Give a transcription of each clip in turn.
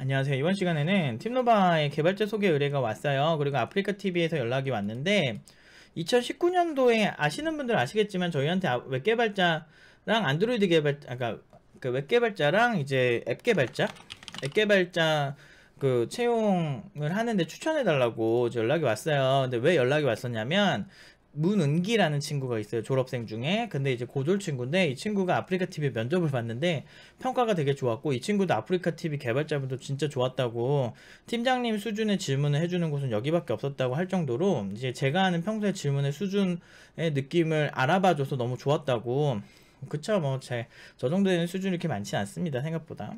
안녕하세요. 이번 시간에는 팀노바의 개발자 소개 의뢰가 왔어요. 그리고 아프리카TV에서 연락이 왔는데 2019년도에 아시는 분들 아시겠지만 저희한테 아, 웹 개발자랑 안드로이드 개발 아, 그러니까 그웹 개발자랑 이제 앱 개발자, 앱 개발자 그 채용을 하는데 추천해달라고 연락이 왔어요. 근데 왜 연락이 왔었냐면 문은기라는 친구가 있어요 졸업생 중에 근데 이제 고졸 친구인데 이 친구가 아프리카 TV 면접을 봤는데 평가가 되게 좋았고 이 친구도 아프리카 TV 개발자분도 진짜 좋았다고 팀장님 수준의 질문을 해주는 곳은 여기밖에 없었다고 할 정도로 이제 제가 하는 평소의 질문의 수준의 느낌을 알아봐줘서 너무 좋았다고 그쵸 뭐제 저 정도 되는 수준이 이렇게 많지 않습니다 생각보다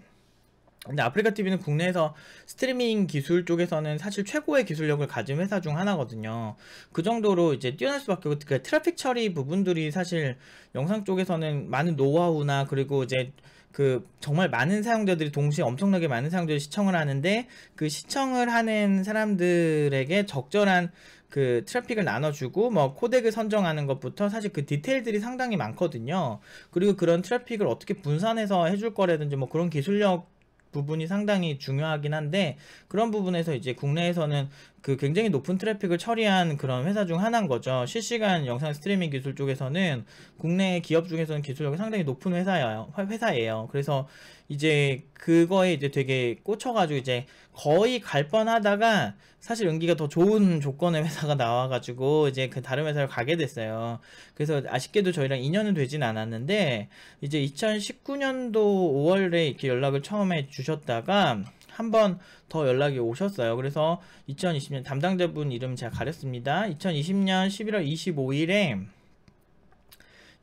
근데 아프리카 TV는 국내에서 스트리밍 기술 쪽에서는 사실 최고의 기술력을 가진 회사 중 하나거든요. 그 정도로 이제 뛰어날 수밖에 없고 그 트래픽 처리 부분들이 사실 영상 쪽에서는 많은 노하우나 그리고 이제 그 정말 많은 사용자들이 동시에 엄청나게 많은 사용자들이 시청을 하는데 그 시청을 하는 사람들에게 적절한 그 트래픽을 나눠주고 뭐 코덱을 선정하는 것부터 사실 그 디테일들이 상당히 많거든요. 그리고 그런 트래픽을 어떻게 분산해서 해줄 거라든지 뭐 그런 기술력 부분이 상당히 중요하긴 한데 그런 부분에서 이제 국내에서는 그 굉장히 높은 트래픽을 처리한 그런 회사 중 하나인 거죠. 실시간 영상 스트리밍 기술 쪽에서는 국내 기업 중에서는 기술력이 상당히 높은 회사예요. 회사예요. 그래서 이제 그거에 이제 되게 꽂혀가지고 이제 거의 갈 뻔하다가 사실 연기가더 좋은 조건의 회사가 나와가지고 이제 그 다른 회사를 가게 됐어요. 그래서 아쉽게도 저희랑 2년은 되진 않았는데 이제 2019년도 5월에 이렇게 연락을 처음에 주셨다가 한번더 연락이 오셨어요. 그래서 2020년 담당자분 이름 제가 가렸습니다. 2020년 11월 25일에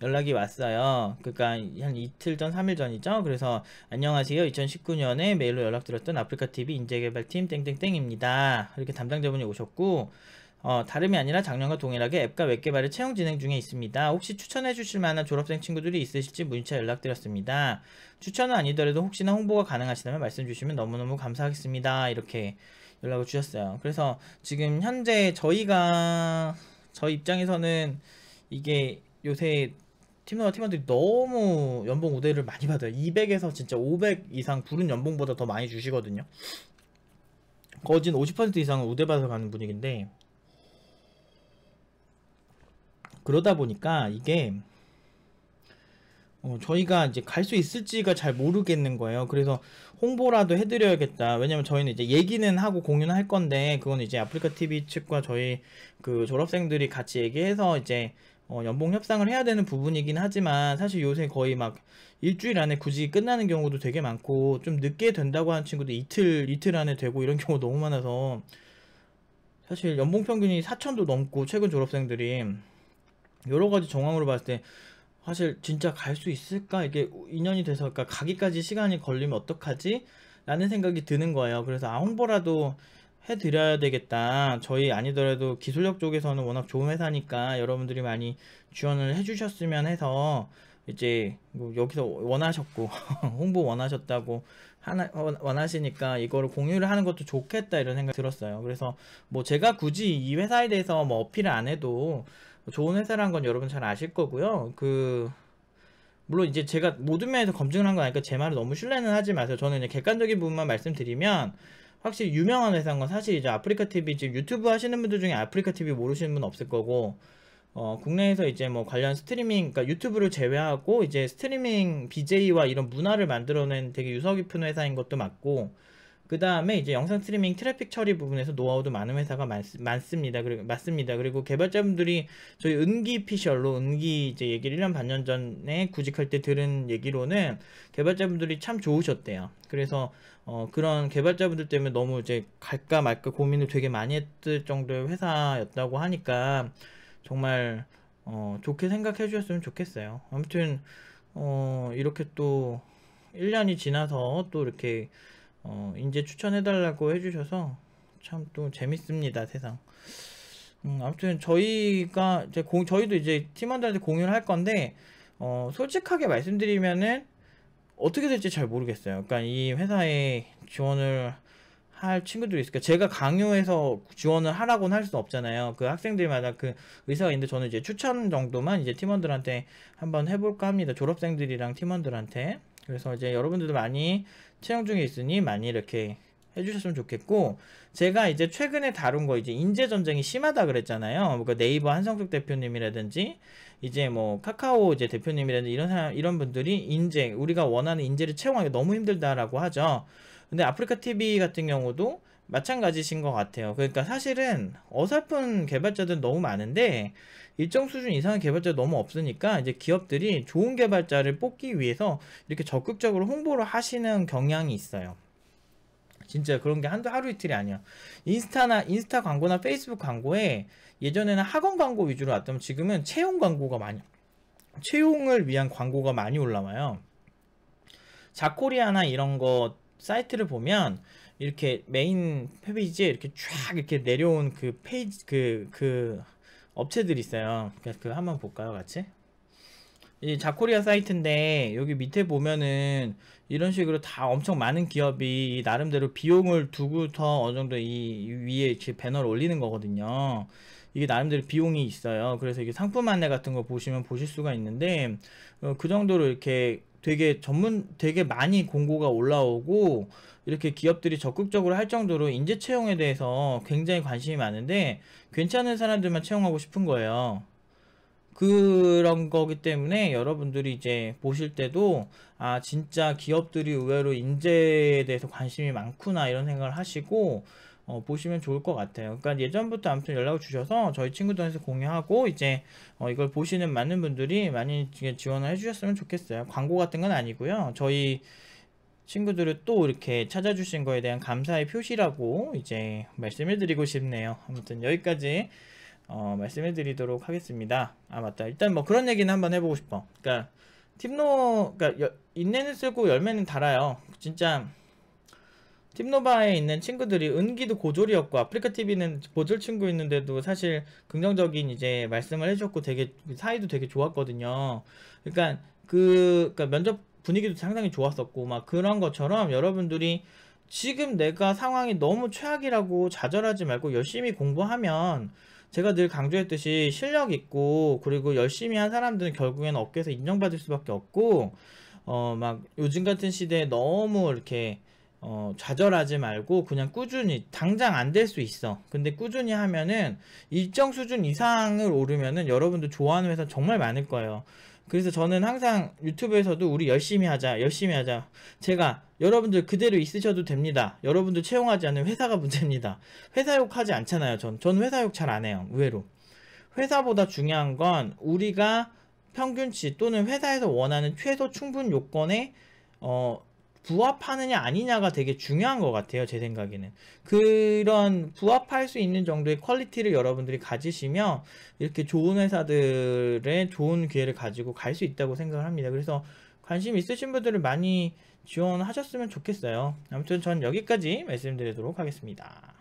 연락이 왔어요. 그러니까 한 이틀 전, 3일 전이죠. 그래서 안녕하세요. 2019년에 메일로 연락드렸던 아프리카 TV 인재개발팀 땡땡땡입니다. 이렇게 담당자분이 오셨고 어, 다름이 아니라 작년과 동일하게 앱과 웹 개발을 채용 진행 중에 있습니다. 혹시 추천해 주실 만한 졸업생 친구들이 있으실지 문자 연락드렸습니다. 추천은 아니더라도 혹시나 홍보가 가능하시다면 말씀 주시면 너무너무 감사하겠습니다. 이렇게 연락을 주셨어요. 그래서 지금 현재 저희가 저희 입장에서는 이게 요새 팀원 팀원들이 너무 연봉 우대를 많이 받아요. 200에서 진짜 500 이상 부른 연봉보다 더 많이 주시거든요. 거진 50% 이상은 우대받아 가는 분위기인데 그러다 보니까 이게 어, 저희가 이제 갈 수 있을지가 잘 모르겠는 거예요. 그래서 홍보라도 해드려야겠다. 왜냐면 저희는 이제 얘기는 하고 공유할 건데, 그건 이제 아프리카 TV 측과 저희 그 졸업생들이 같이 얘기해서 이제 어, 연봉 협상을 해야 되는 부분이긴 하지만 사실 요새 거의 막 일주일 안에 굳이 끝나는 경우도 되게 많고 좀 늦게 된다고 하는 친구도 이틀 이틀 안에 되고 이런 경우 너무 많아서 사실 연봉 평균이 4천도 넘고 최근 졸업생들이 여러 가지 정황으로 봤을 때 사실 진짜 갈 수 있을까 이게 인연이 돼서 그러니까 가기까지 시간이 걸리면 어떡하지? 라는 생각이 드는 거예요. 그래서 아 홍보라도 해드려야 되겠다. 저희 아니더라도 기술력 쪽에서는 워낙 좋은 회사니까 여러분들이 많이 지원을 해주셨으면 해서 이제 뭐 여기서 원하셨고 홍보 원하셨다고 하나 원하시니까 이거를 공유를 하는 것도 좋겠다 이런 생각 이 들었어요. 그래서 뭐 제가 굳이 이 회사에 대해서 뭐 어필을 안 해도 좋은 회사라는 건 여러분 잘 아실 거고요. 그 물론 이제 제가 모든 면에서 검증을 한 건 아니니까 제 말을 너무 신뢰는 하지 마세요. 저는 이제 객관적인 부분만 말씀드리면 확실히 유명한 회사인 건 사실 이제 아프리카 TV 지금 유튜브 하시는 분들 중에 아프리카 TV 모르시는 분 없을 거고 어, 국내에서 이제 뭐 관련 스트리밍, 그러니까 유튜브를 제외하고 이제 스트리밍 BJ와 이런 문화를 만들어낸 되게 유서 깊은 회사인 것도 맞고 그 다음에 이제 영상 스트리밍 트래픽 처리 부분에서 노하우도 많은 회사가 많, 습니다 그리고 맞습니다. 그리고 개발자분들이 저희 은기 피셜로 은기 이제 얘기를 1년 반 년 전에 구직할 때 들은 얘기로는 개발자분들이 참 좋으셨대요. 그래서 어, 그런 개발자분들 때문에 너무 이제 갈까 말까 고민을 되게 많이 했을 정도의 회사였다고 하니까 정말 어, 좋게 생각해 주셨으면 좋겠어요. 아무튼 어, 이렇게 또 1년이 지나서 또 이렇게 어, 이제 추천해달라고 해주셔서 참 또 재밌습니다 세상. 음, 아무튼 저희가 이제 공, 저희도 이제 팀원들한테 공유를 할 건데 어, 솔직하게 말씀드리면은 어떻게 될지 잘 모르겠어요. 그러니까 이 회사에 지원을 할 친구들이 있을까? 제가 강요해서 지원을 하라고는 할수는 없잖아요. 그 학생들마다 그 의사가 있는데 저는 이제 추천 정도만 이제 팀원들한테 한번 해볼까 합니다. 졸업생들이랑 팀원들한테. 그래서 이제 여러분들도 많이 채용 중에 있으니 많이 이렇게 해주셨으면 좋겠고 제가 이제 최근에 다룬 거 이제 인재 전쟁이 심하다 그랬잖아요. 그러니까 네이버 한성숙 대표님이라든지 이제 뭐 카카오 이제 대표님이라든지 이런 사람 이런 분들이 인재 우리가 원하는 인재를 채용하기 너무 힘들다라고 하죠. 근데 아프리카 TV 같은 경우도 마찬가지신 것 같아요. 그러니까 사실은 어설픈 개발자들 너무 많은데 일정 수준 이상의 개발자 너무 없으니까 이제 기업들이 좋은 개발자를 뽑기 위해서 이렇게 적극적으로 홍보를 하시는 경향이 있어요. 진짜 그런 게 한두 하루 이틀이 아니야. 인스타나 인스타 광고나 페이스북 광고에 예전에는 학원 광고 위주로 왔다면 지금은 채용 광고가 많이 채용을 위한 광고가 많이 올라와요. 자코리아나 이런 거 사이트를 보면 이렇게 메인 페이지에 이렇게 쫙 이렇게 내려온 그 페이지 그그 그, 그 업체들이 있어요. 그 한번 볼까요, 같이? 이 자코리아 사이트인데 여기 밑에 보면은 이런 식으로 다 엄청 많은 기업이 나름대로 비용을 두고서 어느 정도 이 위에 배너를 올리는 거거든요. 이게 나름대로 비용이 있어요. 그래서 이게 상품 안내 같은 거 보시면 보실 수가 있는데 어, 그 정도로 이렇게 되게 전문 되게 많이 공고가 올라오고 이렇게 기업들이 적극적으로 할 정도로 인재 채용에 대해서 굉장히 관심이 많은데 괜찮은 사람들만 채용하고 싶은 거예요. 그런 거기 때문에 여러분들이 이제 보실 때도 아 진짜 기업들이 의외로 인재에 대해서 관심이 많구나 이런 생각을 하시고 어, 보시면 좋을 것 같아요. 그러니까 예전부터 아무튼 연락을 주셔서 저희 친구들한테 공유하고 이제 어, 이걸 보시는 많은 분들이 많이 지원을 해주셨으면 좋겠어요. 광고 같은 건 아니고요. 저희 친구들을 또 이렇게 찾아주신 거에 대한 감사의 표시라고 이제 말씀을 드리고 싶네요. 아무튼 여기까지 어, 말씀해 드리도록 하겠습니다. 아 맞다. 일단 뭐 그런 얘기는 한번 해보고 싶어. 그러니까 팀노 그러니까 여, 인내는 쓰고 열매는 달아요. 진짜 팀노바에 있는 친구들이 은기도 고졸이었고 아프리카 TV는 고졸 친구 있는데도 사실 긍정적인 이제 말씀을 해주셨고 되게 사이도 되게 좋았거든요. 그러니까 그 그러니까 면접 분위기도 상당히 좋았었고 막 그런 것처럼 여러분들이 지금 내가 상황이 너무 최악이라고 좌절하지 말고 열심히 공부하면 제가 늘 강조했듯이 실력 있고 그리고 열심히 한 사람들은 결국엔 업계에서 인정받을 수밖에 없고 어 막 요즘 같은 시대에 너무 이렇게 어, 좌절하지 말고 그냥 꾸준히 당장 안 될 수 있어 근데 꾸준히 하면은 일정 수준 이상을 오르면은 여러분들 좋아하는 회사 정말 많을 거예요 그래서 저는 항상 유튜브에서도 우리 열심히 하자 열심히 하자 제가 여러분들 그대로 있으셔도 됩니다 여러분들 채용하지 않는 회사가 문제입니다 회사 욕하지 않잖아요 전, 전 회사 욕 잘 안 해요 의외로 회사보다 중요한 건 우리가 평균치 또는 회사에서 원하는 최소 충분 요건에 어, 부합하느냐 아니냐가 되게 중요한 것 같아요 제 생각에는 그런 부합할 수 있는 정도의 퀄리티를 여러분들이 가지시면 이렇게 좋은 회사들의 좋은 기회를 가지고 갈 수 있다고 생각을 합니다 그래서 관심 있으신 분들을 많이 지원하셨으면 좋겠어요 아무튼 전 여기까지 말씀드리도록 하겠습니다